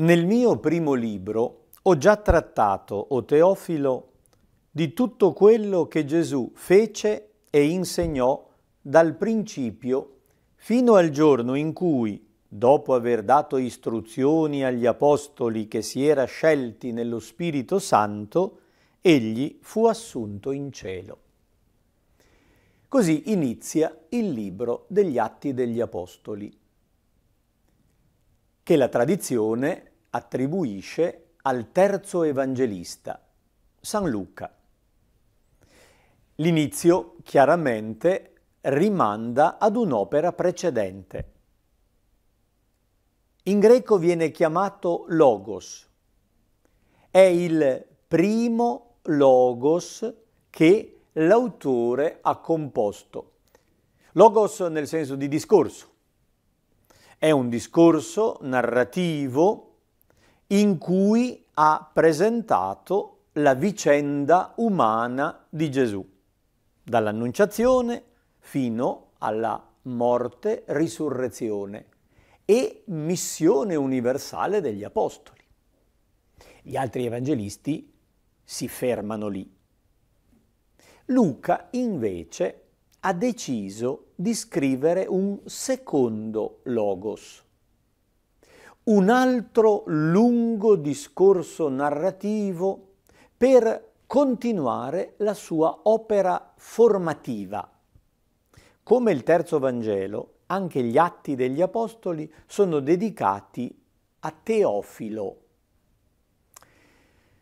Nel mio primo libro ho già trattato, o Teofilo, di tutto quello che Gesù fece e insegnò dal principio fino al giorno in cui, dopo aver dato istruzioni agli apostoli che si era scelti nello Spirito Santo, egli fu assunto in cielo. Così inizia il libro degli Atti degli Apostoli, che la tradizione attribuisce al terzo evangelista, San Luca. L'inizio chiaramente rimanda ad un'opera precedente. In greco viene chiamato logos. È il primo logos che l'autore ha composto. Logos nel senso di discorso. È un discorso narrativo in cui ha presentato la vicenda umana di Gesù, dall'annunciazione fino alla morte, risurrezione e missione universale degli apostoli. Gli altri evangelisti si fermano lì. Luca invece ha deciso di scrivere un secondo logos un altro lungo discorso narrativo per continuare la sua opera formativa. Come il terzo Vangelo, anche gli Atti degli Apostoli sono dedicati a Teofilo.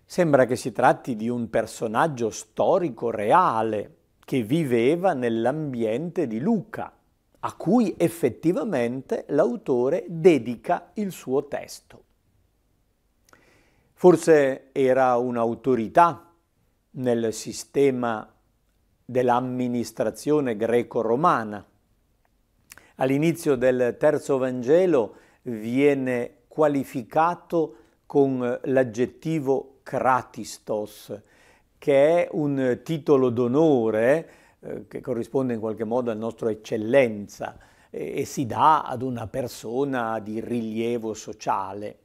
Sembra che si tratti di un personaggio storico reale che viveva nell'ambiente di Luca a cui effettivamente l'autore dedica il suo testo. Forse era un'autorità nel sistema dell'amministrazione greco-romana. All'inizio del terzo Vangelo viene qualificato con l'aggettivo Kratistos, che è un titolo d'onore eh, che corrisponde in qualche modo al nostro eccellenza eh, e si dà ad una persona di rilievo sociale.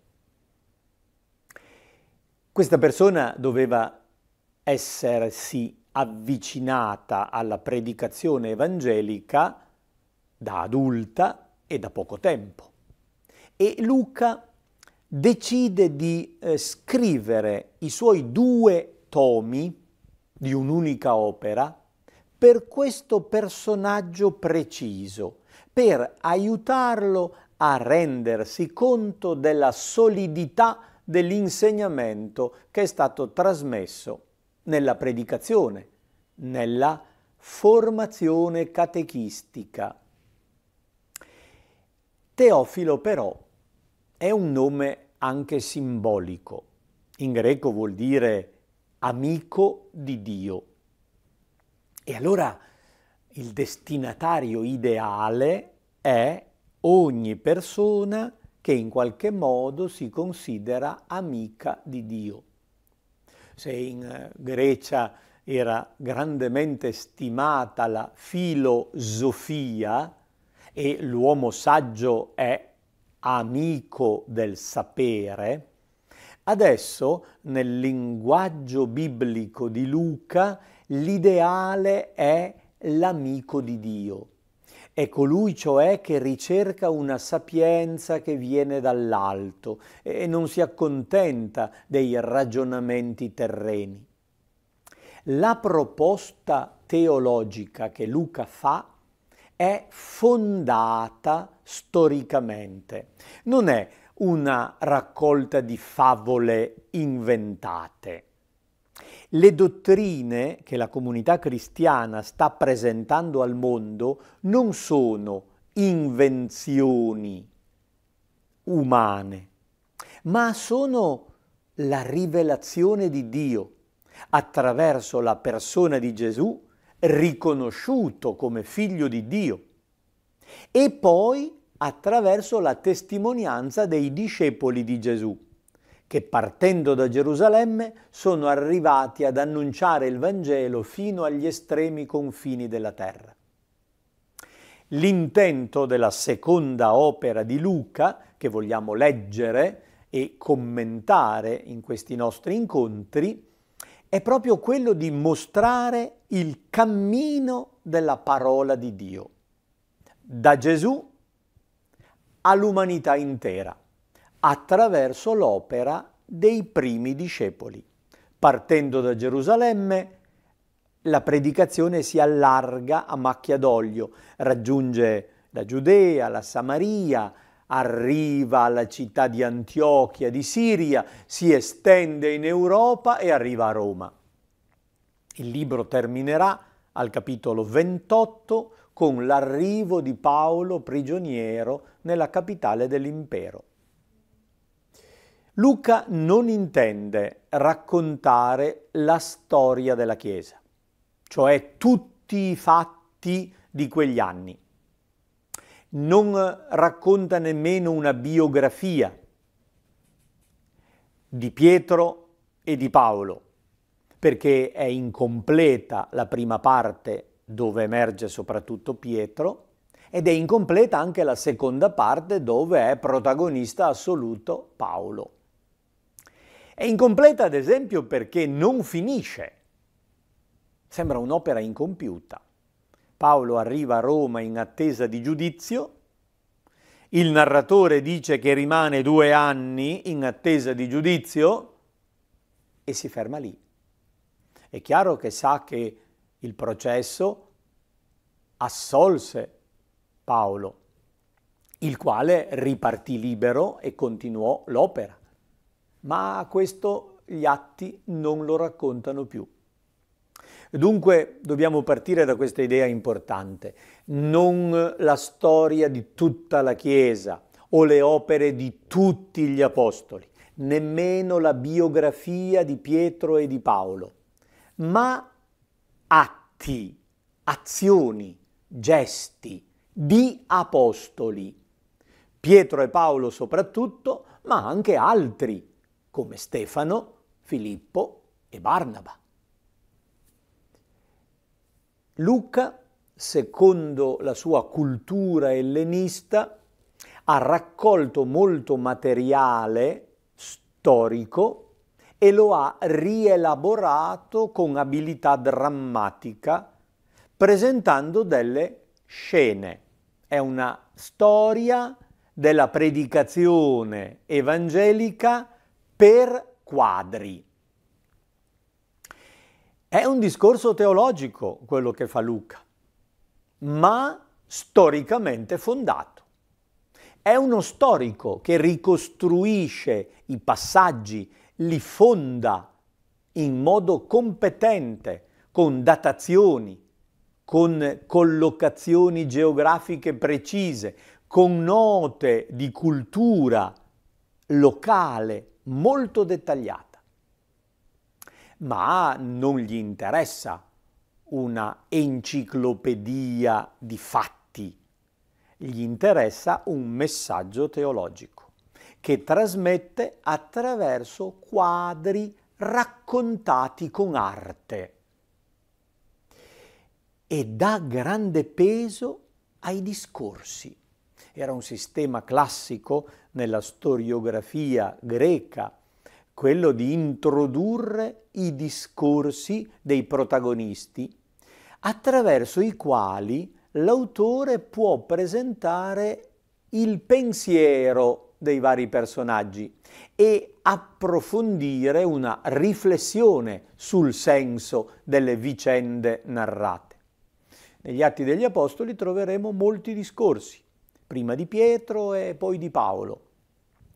Questa persona doveva essersi avvicinata alla predicazione evangelica da adulta e da poco tempo. E Luca decide di eh, scrivere i suoi due tomi di un'unica opera per questo personaggio preciso, per aiutarlo a rendersi conto della solidità dell'insegnamento che è stato trasmesso nella predicazione, nella formazione catechistica. Teofilo però è un nome anche simbolico. In greco vuol dire amico di Dio. E allora il destinatario ideale è ogni persona che in qualche modo si considera amica di Dio. Se in eh, Grecia era grandemente stimata la filosofia e l'uomo saggio è amico del sapere, adesso nel linguaggio biblico di Luca L'ideale è l'amico di Dio. È colui cioè che ricerca una sapienza che viene dall'alto e non si accontenta dei ragionamenti terreni. La proposta teologica che Luca fa è fondata storicamente, non è una raccolta di favole inventate. Le dottrine che la comunità cristiana sta presentando al mondo non sono invenzioni umane, ma sono la rivelazione di Dio attraverso la persona di Gesù riconosciuto come figlio di Dio e poi attraverso la testimonianza dei discepoli di Gesù che partendo da Gerusalemme sono arrivati ad annunciare il Vangelo fino agli estremi confini della terra. L'intento della seconda opera di Luca, che vogliamo leggere e commentare in questi nostri incontri, è proprio quello di mostrare il cammino della parola di Dio, da Gesù all'umanità intera attraverso l'opera dei primi discepoli. Partendo da Gerusalemme, la predicazione si allarga a macchia d'olio, raggiunge la Giudea, la Samaria, arriva alla città di Antiochia di Siria, si estende in Europa e arriva a Roma. Il libro terminerà al capitolo 28 con l'arrivo di Paolo prigioniero nella capitale dell'impero. Luca non intende raccontare la storia della Chiesa, cioè tutti i fatti di quegli anni. Non racconta nemmeno una biografia di Pietro e di Paolo, perché è incompleta la prima parte dove emerge soprattutto Pietro ed è incompleta anche la seconda parte dove è protagonista assoluto Paolo. È incompleta ad esempio perché non finisce. Sembra un'opera incompiuta. Paolo arriva a Roma in attesa di giudizio, il narratore dice che rimane due anni in attesa di giudizio e si ferma lì. È chiaro che sa che il processo assolse Paolo, il quale ripartì libero e continuò l'opera ma questo gli atti non lo raccontano più. Dunque dobbiamo partire da questa idea importante, non la storia di tutta la Chiesa o le opere di tutti gli Apostoli, nemmeno la biografia di Pietro e di Paolo, ma atti, azioni, gesti di Apostoli, Pietro e Paolo soprattutto, ma anche altri come Stefano, Filippo e Barnaba. Luca, secondo la sua cultura ellenista, ha raccolto molto materiale storico e lo ha rielaborato con abilità drammatica, presentando delle scene. È una storia della predicazione evangelica per quadri. È un discorso teologico quello che fa Luca, ma storicamente fondato. È uno storico che ricostruisce i passaggi, li fonda in modo competente, con datazioni, con collocazioni geografiche precise, con note di cultura locale molto dettagliata, ma non gli interessa una enciclopedia di fatti, gli interessa un messaggio teologico che trasmette attraverso quadri raccontati con arte e dà grande peso ai discorsi. Era un sistema classico nella storiografia greca, quello di introdurre i discorsi dei protagonisti attraverso i quali l'autore può presentare il pensiero dei vari personaggi e approfondire una riflessione sul senso delle vicende narrate. Negli Atti degli Apostoli troveremo molti discorsi prima di Pietro e poi di Paolo.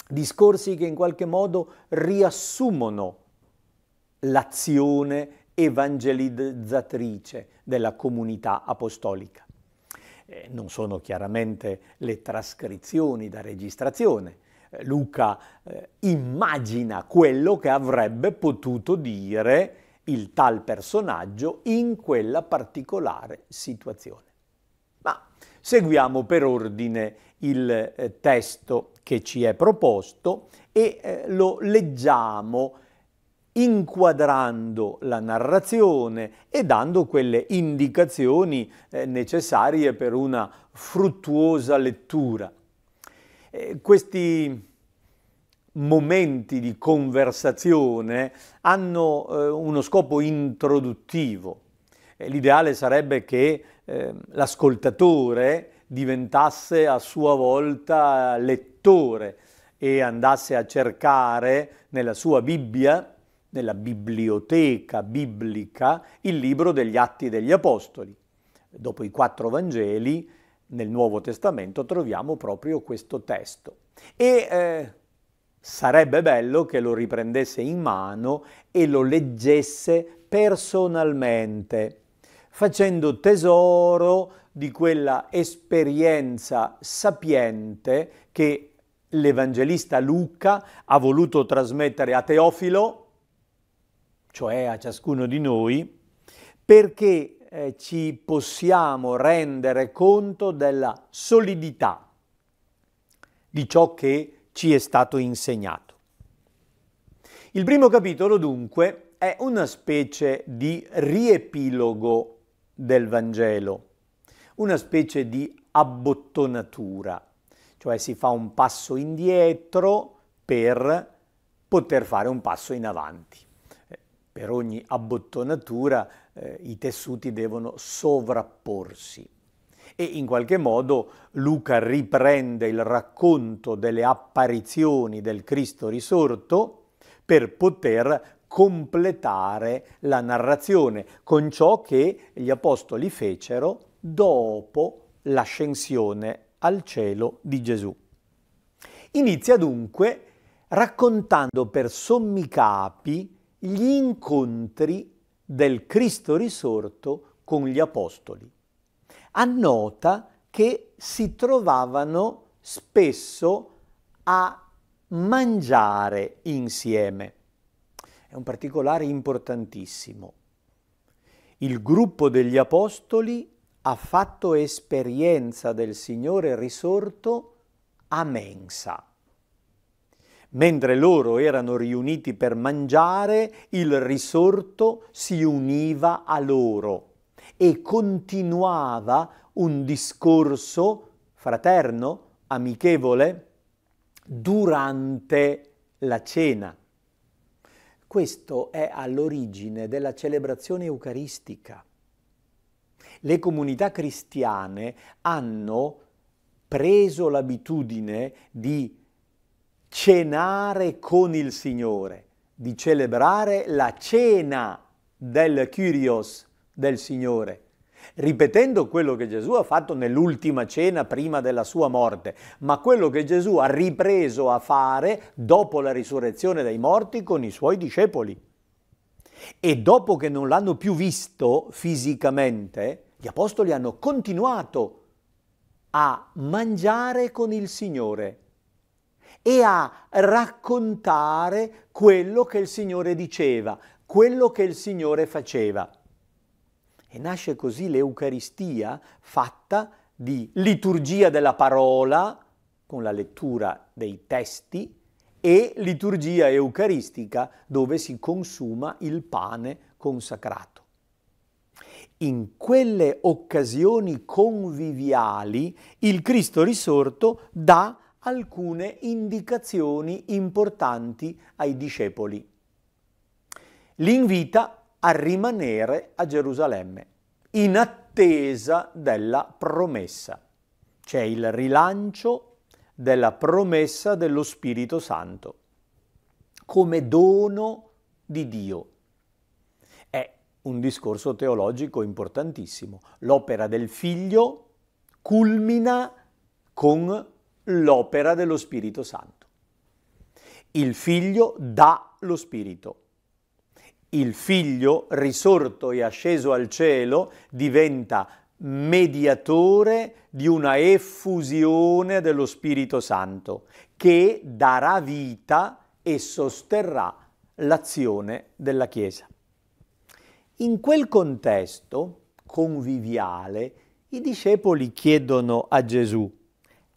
Discorsi che in qualche modo riassumono l'azione evangelizzatrice della comunità apostolica. Eh, non sono chiaramente le trascrizioni da registrazione. Eh, Luca eh, immagina quello che avrebbe potuto dire il tal personaggio in quella particolare situazione. Seguiamo per ordine il eh, testo che ci è proposto e eh, lo leggiamo inquadrando la narrazione e dando quelle indicazioni eh, necessarie per una fruttuosa lettura. questi momenti di conversazione hanno uno scopo introduttivo, L'ideale sarebbe che eh, l'ascoltatore diventasse a sua volta lettore e andasse a cercare nella sua Bibbia, nella biblioteca biblica, il libro degli Atti degli Apostoli. Dopo i quattro Vangeli, nel Nuovo Testamento troviamo proprio questo testo. E eh, sarebbe bello che lo riprendesse in mano e lo leggesse personalmente facendo tesoro di quella esperienza sapiente che l'Evangelista Luca ha voluto trasmettere a Teofilo, cioè a ciascuno di noi, perché eh, ci possiamo rendere conto della solidità di ciò che ci è stato insegnato. Il primo capitolo, dunque, è una specie di riepilogo del Vangelo, una specie di abbottonatura, cioè si fa un passo indietro per poter fare un passo in avanti. Eh, per ogni abbottonatura eh, i tessuti devono sovrapporsi e in qualche modo Luca riprende il racconto delle apparizioni del Cristo risorto per poter completare la narrazione con ciò che gli apostoli fecero dopo l'ascensione al cielo di Gesù. Inizia dunque raccontando per sommi capi gli incontri del Cristo risorto con gli apostoli. Annota che si trovavano spesso a mangiare insieme è un particolare importantissimo. Il gruppo degli apostoli ha fatto esperienza del Signore risorto a mensa. Mentre loro erano riuniti per mangiare, il risorto si univa a loro e continuava un discorso fraterno, amichevole, durante la cena. Questo è all'origine della celebrazione eucaristica. Le comunità cristiane hanno preso l'abitudine di cenare con il Signore, di celebrare la cena del Kyrios, del Signore ripetendo quello che Gesù ha fatto nell'ultima cena prima della sua morte, ma quello che Gesù ha ripreso a fare dopo la risurrezione dai morti con i suoi discepoli. E dopo che non l'hanno più visto fisicamente, gli apostoli hanno continuato a mangiare con il Signore e a raccontare quello che il Signore diceva, quello che il Signore faceva. E nasce così l'Eucaristia fatta di liturgia della parola, con la lettura dei testi, e liturgia eucaristica dove si consuma il pane consacrato. In quelle occasioni conviviali il Cristo risorto dà alcune indicazioni importanti ai discepoli. L'invita invita a rimanere a Gerusalemme in attesa della promessa. C'è il rilancio della promessa dello Spirito Santo come dono di Dio. È un discorso teologico importantissimo. L'opera del figlio culmina con l'opera dello Spirito Santo. Il figlio dà lo Spirito il figlio risorto e asceso al cielo diventa mediatore di una effusione dello Spirito Santo che darà vita e sosterrà l'azione della Chiesa. In quel contesto conviviale i discepoli chiedono a Gesù,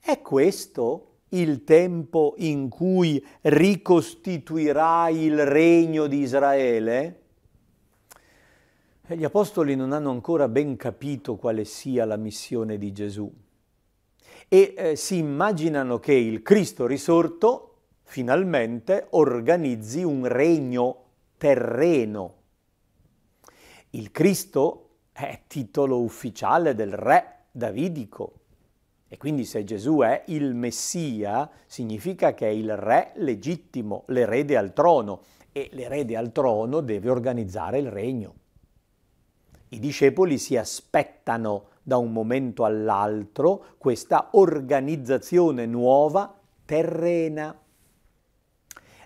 è questo il tempo in cui ricostituirai il regno di Israele? Eh, gli apostoli non hanno ancora ben capito quale sia la missione di Gesù e eh, si immaginano che il Cristo risorto finalmente organizzi un regno terreno. Il Cristo è titolo ufficiale del re davidico e quindi se Gesù è il Messia, significa che è il re legittimo, l'erede al trono, e l'erede al trono deve organizzare il regno. I discepoli si aspettano da un momento all'altro questa organizzazione nuova terrena.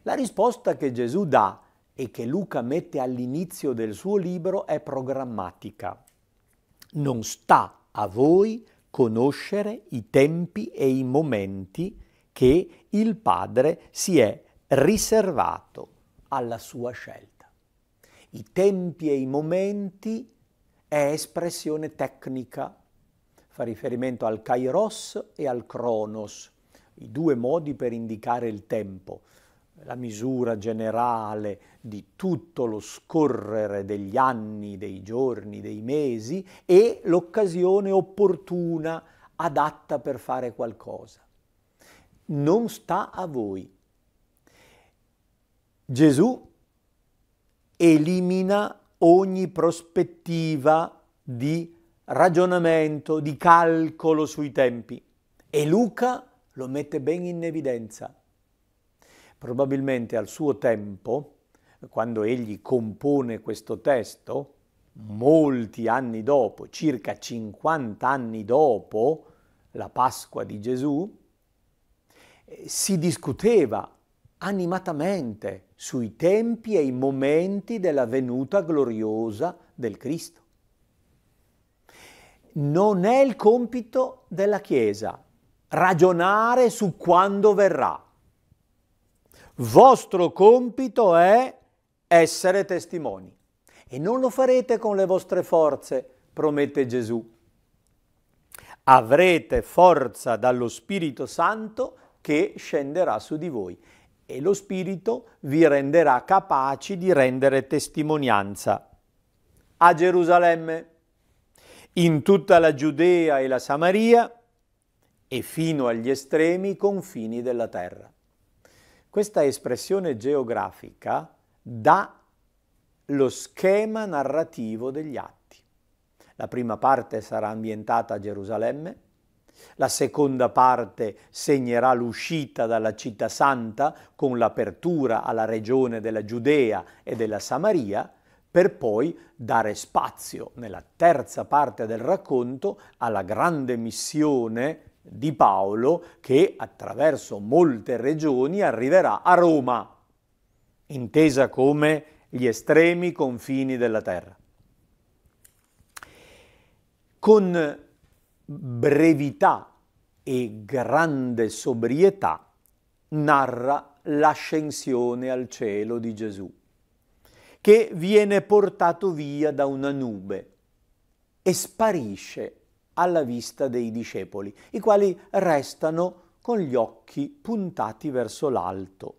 La risposta che Gesù dà e che Luca mette all'inizio del suo libro è programmatica. Non sta a voi conoscere i tempi e i momenti che il Padre si è riservato alla sua scelta. I tempi e i momenti è espressione tecnica, fa riferimento al kairos e al cronos, i due modi per indicare il tempo la misura generale di tutto lo scorrere degli anni, dei giorni, dei mesi e l'occasione opportuna, adatta per fare qualcosa. Non sta a voi. Gesù elimina ogni prospettiva di ragionamento, di calcolo sui tempi e Luca lo mette ben in evidenza. Probabilmente al suo tempo, quando egli compone questo testo, molti anni dopo, circa 50 anni dopo la Pasqua di Gesù, eh, si discuteva animatamente sui tempi e i momenti della venuta gloriosa del Cristo. Non è il compito della Chiesa ragionare su quando verrà vostro compito è essere testimoni e non lo farete con le vostre forze, promette Gesù. Avrete forza dallo Spirito Santo che scenderà su di voi e lo Spirito vi renderà capaci di rendere testimonianza. A Gerusalemme, in tutta la Giudea e la Samaria e fino agli estremi confini della terra. Questa espressione geografica dà lo schema narrativo degli atti. La prima parte sarà ambientata a Gerusalemme, la seconda parte segnerà l'uscita dalla città santa con l'apertura alla regione della Giudea e della Samaria, per poi dare spazio nella terza parte del racconto alla grande missione di Paolo che attraverso molte regioni arriverà a Roma, intesa come gli estremi confini della terra. Con brevità e grande sobrietà narra l'ascensione al cielo di Gesù, che viene portato via da una nube e sparisce alla vista dei discepoli, i quali restano con gli occhi puntati verso l'alto.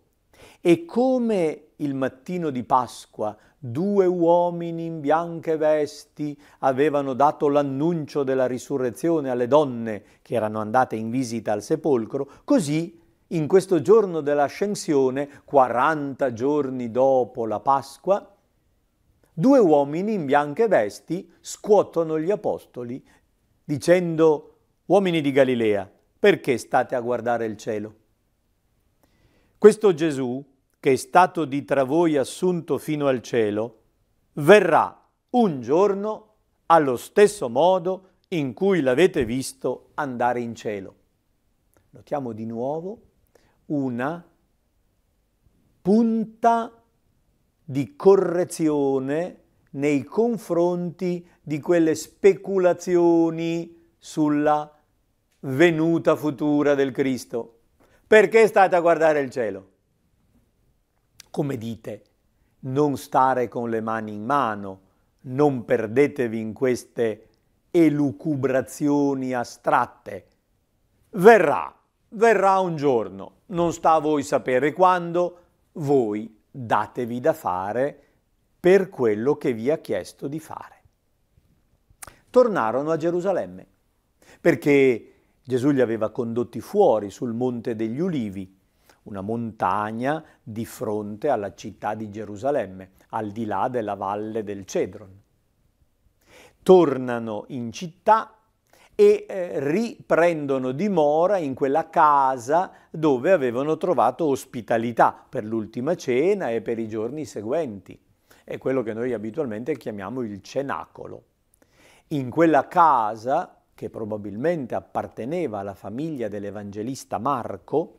E come il mattino di Pasqua due uomini in bianche vesti avevano dato l'annuncio della risurrezione alle donne che erano andate in visita al sepolcro, così in questo giorno dell'ascensione, 40 giorni dopo la Pasqua, due uomini in bianche vesti scuotono gli apostoli dicendo, uomini di Galilea, perché state a guardare il cielo? Questo Gesù, che è stato di tra voi assunto fino al cielo, verrà un giorno allo stesso modo in cui l'avete visto andare in cielo. Notiamo di nuovo una punta di correzione nei confronti di quelle speculazioni sulla venuta futura del Cristo. Perché state a guardare il cielo? Come dite, non stare con le mani in mano, non perdetevi in queste elucubrazioni astratte. Verrà, verrà un giorno, non sta a voi sapere quando, voi datevi da fare per quello che vi ha chiesto di fare. Tornarono a Gerusalemme, perché Gesù li aveva condotti fuori sul Monte degli Ulivi, una montagna di fronte alla città di Gerusalemme, al di là della valle del Cedron. Tornano in città e eh, riprendono dimora in quella casa dove avevano trovato ospitalità per l'ultima cena e per i giorni seguenti è quello che noi abitualmente chiamiamo il cenacolo. In quella casa, che probabilmente apparteneva alla famiglia dell'evangelista Marco,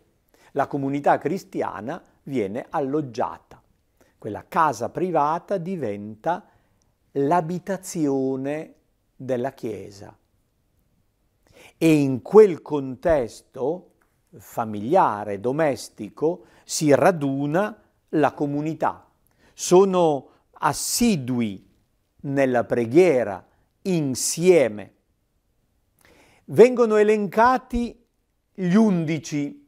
la comunità cristiana viene alloggiata. Quella casa privata diventa l'abitazione della Chiesa. E in quel contesto familiare, domestico, si raduna la comunità. Sono assidui nella preghiera, insieme. Vengono elencati gli undici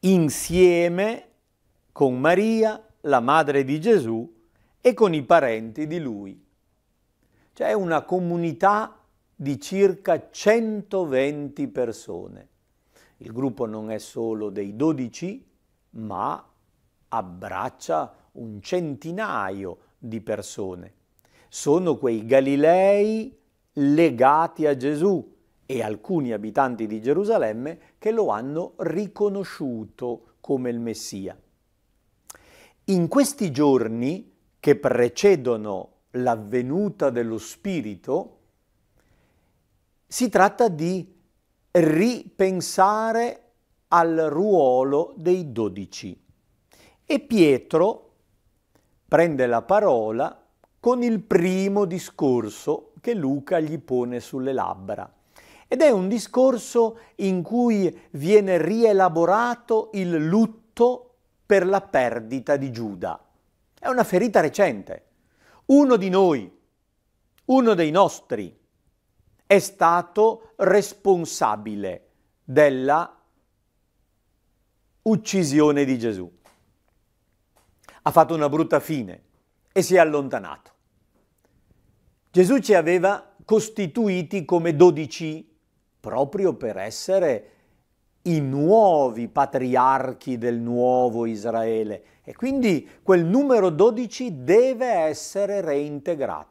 insieme con Maria, la madre di Gesù, e con i parenti di lui. C'è cioè, una comunità di circa 120 persone. Il gruppo non è solo dei dodici, ma abbraccia un centinaio di persone. Sono quei Galilei legati a Gesù e alcuni abitanti di Gerusalemme che lo hanno riconosciuto come il Messia. In questi giorni che precedono l'avvenuta dello Spirito, si tratta di ripensare al ruolo dei dodici. E Pietro prende la parola con il primo discorso che Luca gli pone sulle labbra. Ed è un discorso in cui viene rielaborato il lutto per la perdita di Giuda. È una ferita recente. Uno di noi, uno dei nostri, è stato responsabile della uccisione di Gesù ha fatto una brutta fine e si è allontanato. Gesù ci aveva costituiti come dodici proprio per essere i nuovi patriarchi del nuovo Israele e quindi quel numero dodici deve essere reintegrato.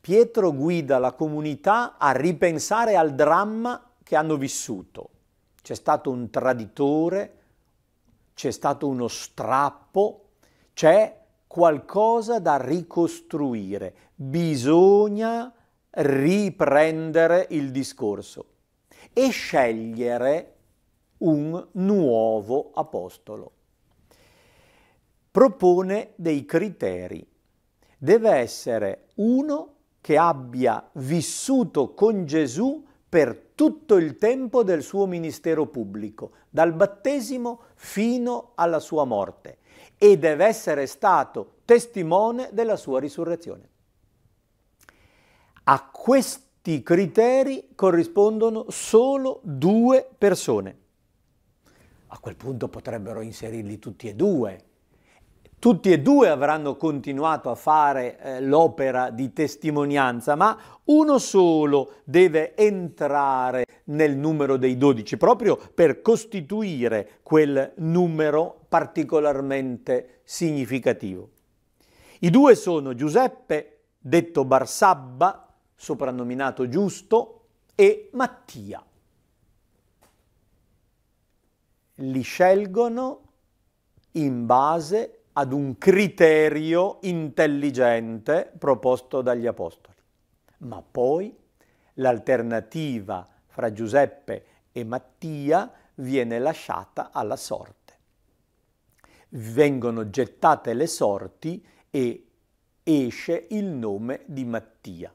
Pietro guida la comunità a ripensare al dramma che hanno vissuto. C'è stato un traditore, c'è stato uno strappo, c'è qualcosa da ricostruire, bisogna riprendere il discorso e scegliere un nuovo apostolo. Propone dei criteri. Deve essere uno che abbia vissuto con Gesù per tutto il tempo del suo ministero pubblico, dal battesimo fino alla sua morte e deve essere stato testimone della sua risurrezione. A questi criteri corrispondono solo due persone. A quel punto potrebbero inserirli tutti e due, tutti e due avranno continuato a fare eh, l'opera di testimonianza, ma uno solo deve entrare nel numero dei dodici, proprio per costituire quel numero particolarmente significativo. I due sono Giuseppe, detto Barsabba, soprannominato Giusto, e Mattia. Li scelgono in base a ad un criterio intelligente proposto dagli Apostoli. Ma poi l'alternativa fra Giuseppe e Mattia viene lasciata alla sorte. Vengono gettate le sorti e esce il nome di Mattia.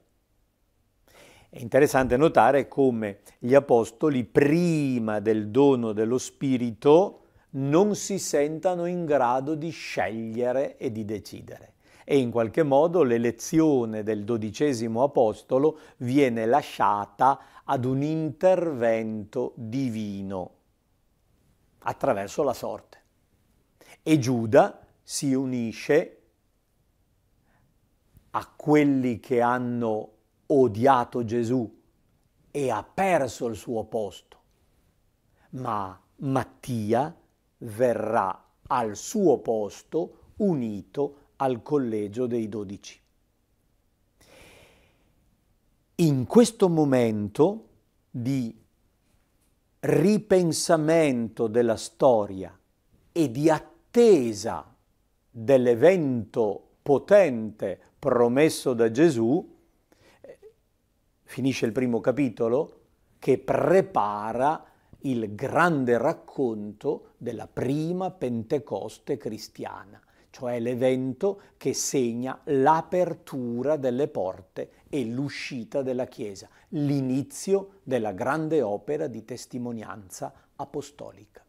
È interessante notare come gli apostoli, prima del dono dello Spirito, non si sentano in grado di scegliere e di decidere. E in qualche modo l'elezione del dodicesimo apostolo viene lasciata ad un intervento divino attraverso la sorte. E Giuda si unisce a quelli che hanno odiato Gesù e ha perso il suo posto. Ma Mattia verrà al suo posto unito al collegio dei dodici. In questo momento di ripensamento della storia e di attesa dell'evento potente promesso da Gesù, eh, finisce il primo capitolo, che prepara il grande racconto della prima Pentecoste cristiana, cioè l'evento che segna l'apertura delle porte e l'uscita della Chiesa, l'inizio della grande opera di testimonianza apostolica.